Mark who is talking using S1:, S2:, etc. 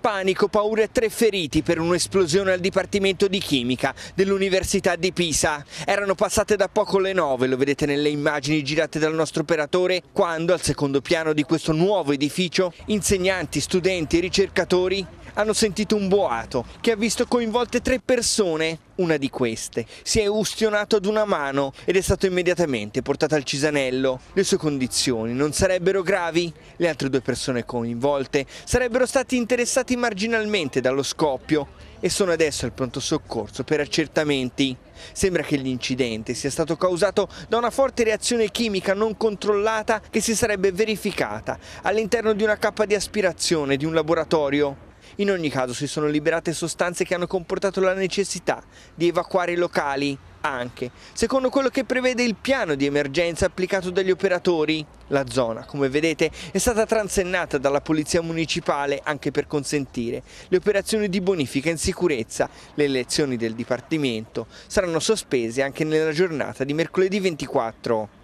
S1: Panico, paura e tre feriti per un'esplosione al Dipartimento di Chimica dell'Università di Pisa. Erano passate da poco le nove, lo vedete nelle immagini girate dal nostro operatore, quando al secondo piano di questo nuovo edificio insegnanti, studenti e ricercatori hanno sentito un boato che ha visto coinvolte tre persone una di queste. Si è ustionato ad una mano ed è stato immediatamente portato al Cisanello. Le sue condizioni non sarebbero gravi? Le altre due persone coinvolte sarebbero stati interessati marginalmente dallo scoppio e sono adesso al pronto soccorso per accertamenti. Sembra che l'incidente sia stato causato da una forte reazione chimica non controllata che si sarebbe verificata all'interno di una cappa di aspirazione di un laboratorio. In ogni caso si sono liberate sostanze che hanno comportato la necessità di evacuare i locali, anche secondo quello che prevede il piano di emergenza applicato dagli operatori. La zona, come vedete, è stata transennata dalla Polizia Municipale anche per consentire le operazioni di bonifica in sicurezza. Le elezioni del Dipartimento saranno sospese anche nella giornata di mercoledì 24.